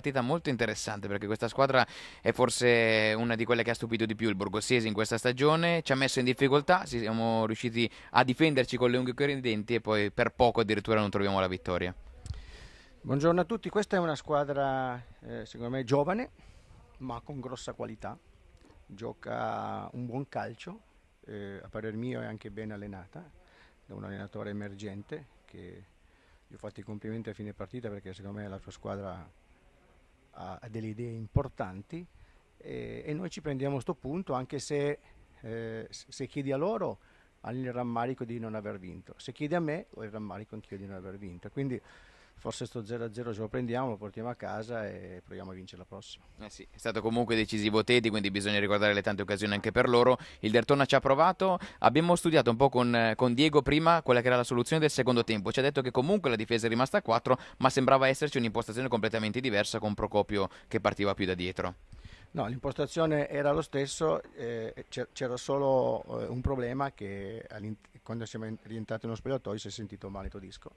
partita molto interessante perché questa squadra è forse una di quelle che ha stupito di più il Borgossese in questa stagione, ci ha messo in difficoltà, siamo riusciti a difenderci con le unghie denti e poi per poco addirittura non troviamo la vittoria. Buongiorno a tutti, questa è una squadra eh, secondo me giovane ma con grossa qualità, gioca un buon calcio, eh, a parer mio è anche ben allenata da un allenatore emergente che gli ho fatto i complimenti a fine partita perché secondo me la sua squadra ha, delle idee importanti e, e noi ci prendiamo questo punto anche se, eh, se chiedi a loro hanno il rammarico di non aver vinto, se chiedi a me ho il rammarico anch'io di non aver vinto. Quindi forse sto 0-0 ce lo prendiamo, lo portiamo a casa e proviamo a vincere la prossima. Eh sì, è stato comunque decisivo Teddy, quindi bisogna ricordare le tante occasioni anche per loro. Il Dertona ci ha provato, abbiamo studiato un po' con, eh, con, Diego prima quella che era la soluzione del secondo tempo, ci ha detto che comunque la difesa è rimasta a 4, ma sembrava esserci un'impostazione completamente diversa con Procopio che partiva più da dietro. No, l'impostazione era lo stesso, eh, c'era solo eh, un problema che quando siamo rientrati nello spogliatoio si è sentito male il Todisco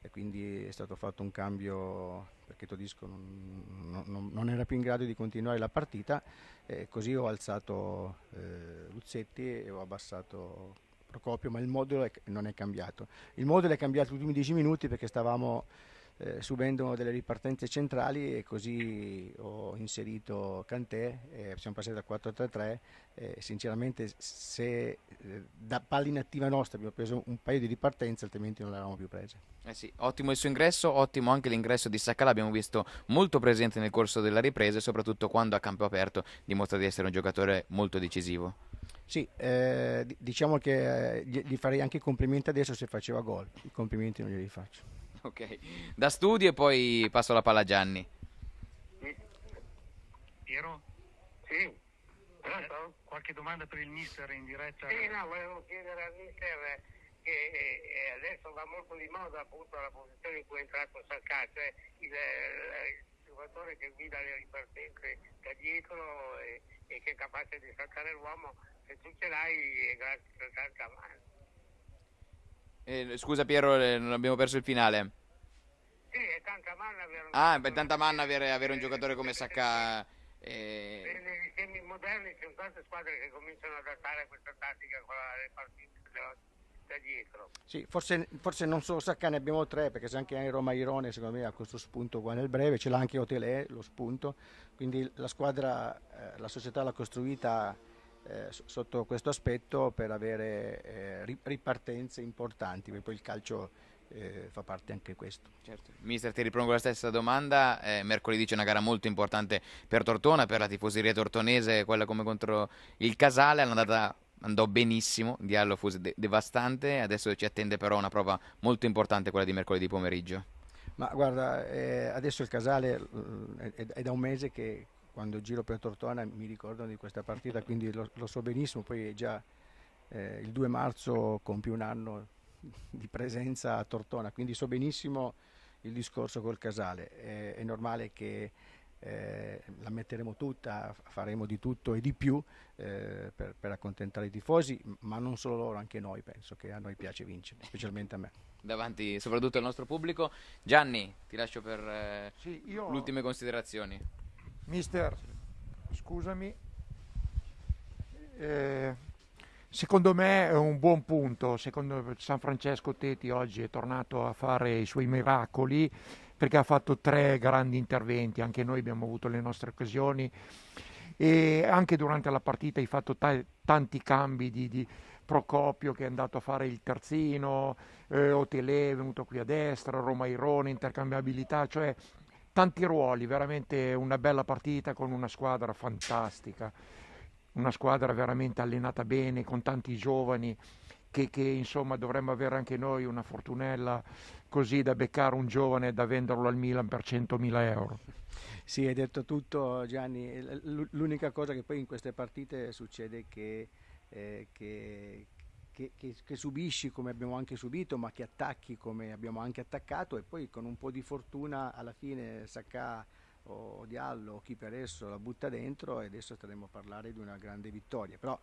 e quindi è stato fatto un cambio perché Todisco non, non, non era più in grado di continuare la partita e così ho alzato eh, Luzzetti e ho abbassato Procopio ma il modulo è, non è cambiato il modulo è cambiato negli ultimi 10 minuti perché stavamo eh, subendo delle ripartenze centrali e così ho inserito Cantè, eh, siamo passati da 4-3-3, eh, sinceramente se eh, da pallina attiva nostra abbiamo preso un paio di ripartenze altrimenti non le più prese. Eh sì, ottimo il suo ingresso, ottimo anche l'ingresso di Saccala, l'abbiamo visto molto presente nel corso della ripresa soprattutto quando a campo aperto dimostra di essere un giocatore molto decisivo. Sì, eh, diciamo che eh, gli, gli farei anche i complimenti adesso se faceva gol, i complimenti non glieli faccio. Ok, da studio e poi passo la palla a Gianni. Piero? Sì. Pronto? Eh, qualche domanda per il mister in diretta? Sì, no, volevo chiedere al mister che eh, adesso va molto di moda appunto la posizione in cui è entrato Sacca, cioè il, eh, il, giocatore che guida le ripartenze da dietro e, e, che è capace di saltare l'uomo, se tu ce l'hai è grazie a tanto avanti. Eh, scusa Piero, eh, non abbiamo perso il finale. Sì, è tanta manna avere un, ah, beh, tanta manna avere, avere un eh, giocatore come Sacca. Eh... Negli sistemi moderni ci sono tante squadre che cominciano ad adattare questa tattica con le partite da dietro. Sì, forse, forse non solo Sacca, ne abbiamo tre, perché se anche Airo Mairone, secondo me, ha questo spunto qua nel breve, ce l'ha anche Otelè, lo spunto. Quindi la squadra, eh, la società l'ha costruita eh, sotto questo aspetto per avere eh, ripartenze importanti, perché poi il calcio eh, fa parte anche questo. Certo. Mister, ti ripongo la stessa domanda. Eh, mercoledì c'è una gara molto importante per Tortona, per la tifoseria tortonese, quella come contro il Casale. L'andata andò benissimo, il diallo fu de devastante. Adesso ci attende però una prova molto importante, quella di mercoledì pomeriggio. Ma guarda, eh, adesso il Casale mm, è, è, da un mese che, quando giro per Tortona mi ricordano di questa partita, quindi lo, lo so benissimo, poi già eh, il 2 marzo compie un anno di presenza a Tortona, quindi so benissimo il discorso col Casale, è, è normale che eh, la metteremo tutta, faremo di tutto e di più eh, per, per, accontentare i tifosi, ma non solo loro, anche noi, penso che a noi piace vincere, specialmente a me. Davanti soprattutto al nostro pubblico. Gianni, ti lascio per eh, sì, io... le ultime considerazioni. Mister, scusami, eh, secondo me è un buon punto, secondo San Francesco Teti oggi è tornato a fare i suoi miracoli perché ha fatto tre grandi interventi, anche noi abbiamo avuto le nostre occasioni e anche durante la partita hai fatto t- tanti cambi di, di, Procopio che è andato a fare il terzino, eh, Otelè è venuto qui a destra, Roma Irone, intercambiabilità, cioè tanti ruoli, veramente una bella partita con una squadra fantastica, una squadra veramente allenata bene, con tanti giovani che, che insomma dovremmo avere anche noi una fortunella così da beccare un giovane e da venderlo al Milan per 100.000 euro. Sì, hai detto tutto Gianni, l'unica cosa che poi in queste partite succede è che, eh, che che, che, che, subisci come abbiamo anche subito, ma che attacchi come abbiamo anche attaccato e poi con un po' di fortuna alla fine Sacca o Diallo o chi per esso la butta dentro e adesso staremo a parlare di una grande vittoria. Però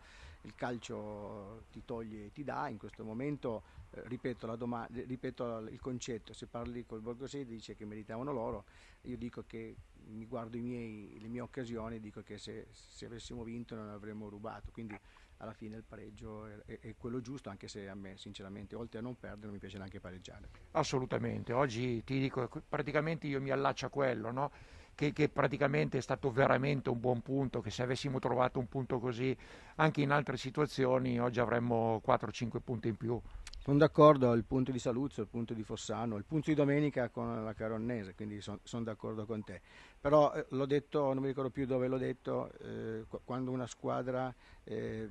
il calcio ti toglie e ti dà, in questo momento eh, ripeto, doma- ripeto, il concetto, se parli col Borgo 6 dice che meritavano loro, io dico che mi guardo miei, le mie occasioni e dico che se, se avessimo vinto non avremmo rubato. Quindi, alla fine il pareggio è, è, quello giusto, anche se a me sinceramente oltre a non perdere non mi piace neanche pareggiare. Assolutamente, oggi ti dico, praticamente io mi allaccio a quello, no? che, che, praticamente è stato veramente un buon punto, che se avessimo trovato un punto così anche in altre situazioni oggi avremmo 4-5 punti in più. Sono d'accordo il punto di Saluzzo, il punto di Fossano, il punto di domenica con la Caronnese, quindi sono son d'accordo con te. Però eh, l'ho detto, non mi ricordo più dove l'ho detto, eh, quando una squadra, eh,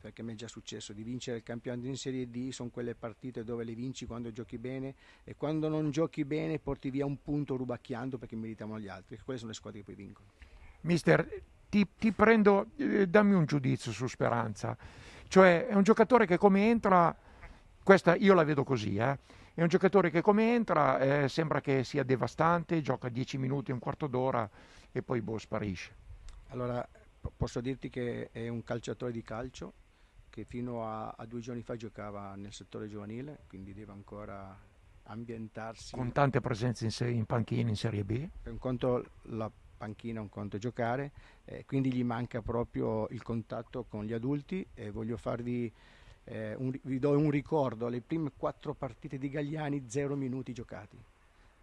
perché mi è già successo di vincere il campionato in Serie D, sono quelle partite dove le vinci quando giochi bene e quando non giochi bene porti via un punto rubacchiando perché meritavano gli altri. Quelle sono le squadre che poi vincono. Mister, ti, ti prendo, eh, dammi un giudizio su Speranza. Cioè è un giocatore che come entra questa io la vedo così, eh. È un giocatore che come entra eh, sembra che sia devastante, gioca 10 minuti, un quarto d'ora e poi boh, sparisce. Allora, posso dirti che è un calciatore di calcio che fino a, a due giorni fa giocava nel settore giovanile, quindi deve ancora ambientarsi. Con tante presenze in, in panchina in Serie B? Per un conto la panchina, un conto giocare, eh, quindi gli manca proprio il contatto con gli adulti e voglio farvi eh, un, vi do un ricordo, le prime quattro partite di Gagliani zero minuti giocati.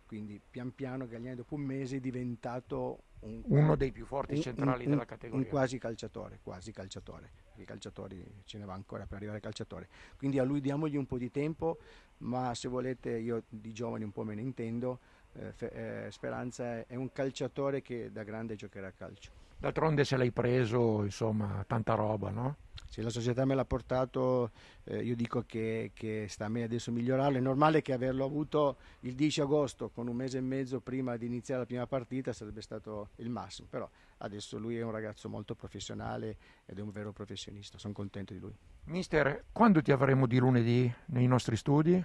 Quindi pian piano Gagliani dopo un mese è diventato un, uno dei più forti centrali un, della categoria. Un quasi calciatore, quasi calciatore. I calciatori ce ne va ancora per arrivare calciatore. Quindi a lui diamogli un po' di tempo, ma se volete io di giovani un po' me ne intendo. Eh, fe, eh, Speranza è un calciatore che da grande giocherà a calcio. D'altronde se l'hai preso, insomma, tanta roba, no? Se la società me l'ha portato, eh, io dico che, che, sta a me adesso migliorarlo. È normale che averlo avuto il 10 agosto, con un mese e mezzo prima di iniziare la prima partita, sarebbe stato il massimo. Però adesso lui è un ragazzo molto professionale ed è un vero professionista, sono contento di lui. Mister, quando ti avremo di lunedì nei nostri studi?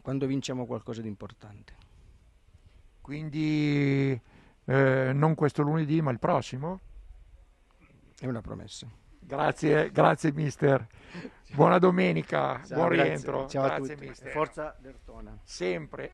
Quando vinciamo qualcosa di importante. Quindi eh, non questo lunedì ma il prossimo? È una promessa. Grazie, grazie mister. Buona domenica, Ciao, buon grazie. rientro. Ciao grazie, a tutti. Mister. Forza Dertona. Sempre.